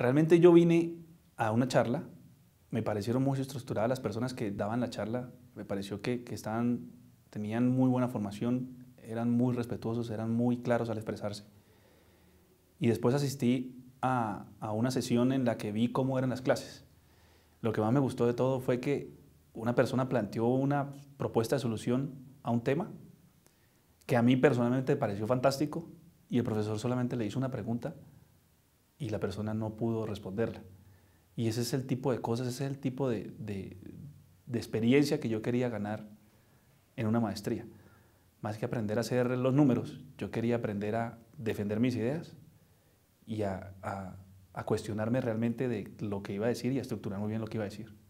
Realmente yo vine a una charla, me parecieron muy estructuradas las personas que daban la charla, me pareció que, tenían muy buena formación, eran muy respetuosos, eran muy claros al expresarse. Y después asistí a, a, una sesión en la que vi cómo eran las clases. Lo que más me gustó de todo fue que una persona planteó una propuesta de solución a un tema que a mí personalmente pareció fantástico y el profesor solamente le hizo una pregunta y la persona no pudo responderla. Y ese es el tipo de cosas, ese es el tipo de, experiencia que yo quería ganar en una maestría. Más que aprender a hacer los números, yo quería aprender a defender mis ideas y a, a cuestionarme realmente de lo que iba a decir y a estructurar muy bien lo que iba a decir.